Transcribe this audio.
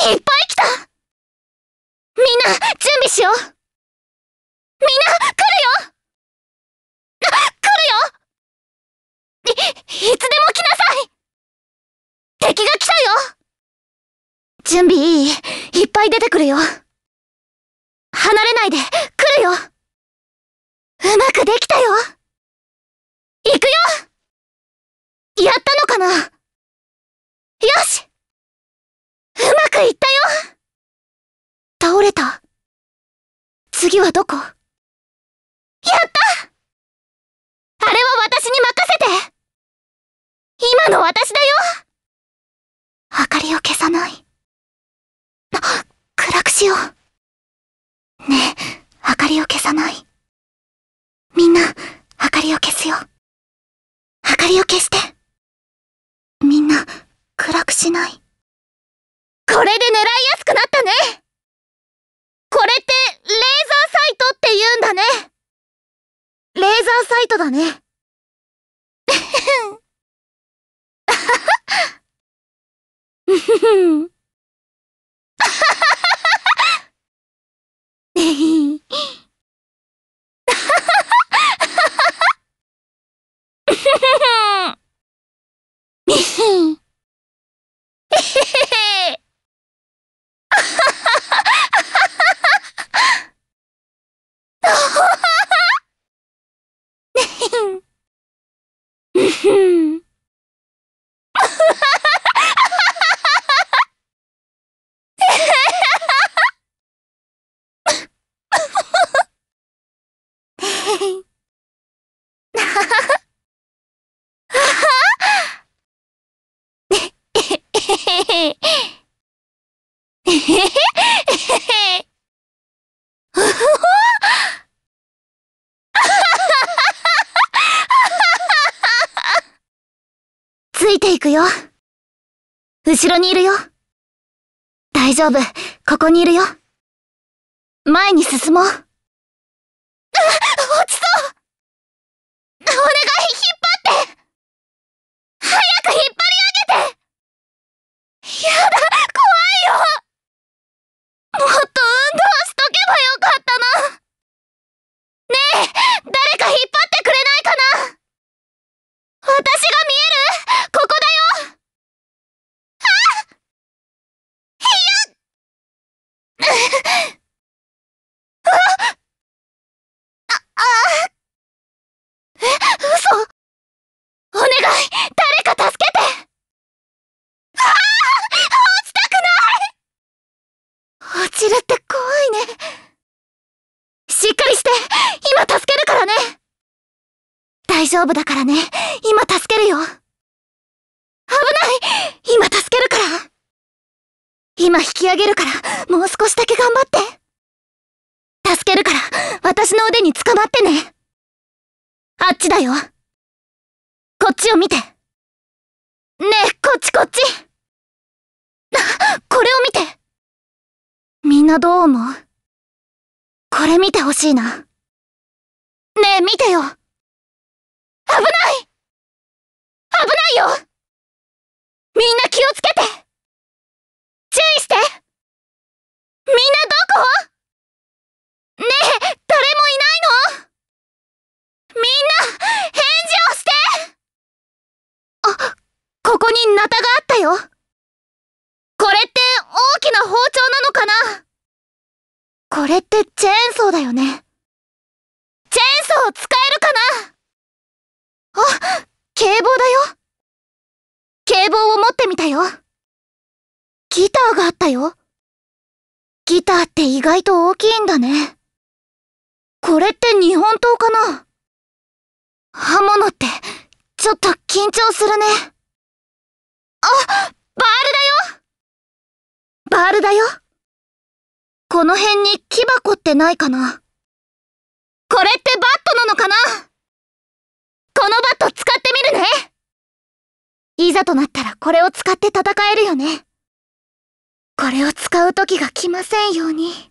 いっぱい来たみんな準備しようみんな来るよ来るよい、いつでも来なさい敵が来たよ準備いいいっぱい出てくるよ離れないで来るようまくできたよ行くよやったのかなくったよ倒れた。次はどこやったあれは私に任せて今の私だよ明かりを消さない。あ、暗くしよう。ねえ、明かりを消さない。みんな、明かりを消すよ。明かりを消して。みんな、暗くしない。これで狙いやすくなったねこれってレーザーサイトって言うんだねレーザーサイトだねウフフついていくよ。後ろにいるよ。大丈夫、ここにいるよ。前に進もう。誰か助けてああ落ちたくない落ちるって怖いね。しっかりして、今助けるからね大丈夫だからね、今助けるよ危ない今助けるから今引き上げるから、もう少しだけ頑張って助けるから、私の腕に捕まってねあっちだよっちを見てねえこっちこっちこれを見てみんなどう思うこれ見てほしいなねえ見てよ危ない危ないよみんな気をつけてよ。これって大きな包丁なのかなこれってチェーンソーだよね。チェーンソー使えるかなあ、警棒だよ。警棒を持ってみたよ。ギターがあったよ。ギターって意外と大きいんだね。これって日本刀かな刃物って、ちょっと緊張するね。あ、バールだよバールだよこの辺に木箱ってないかなこれってバットなのかなこのバット使ってみるねいざとなったらこれを使って戦えるよね。これを使う時が来ませんように。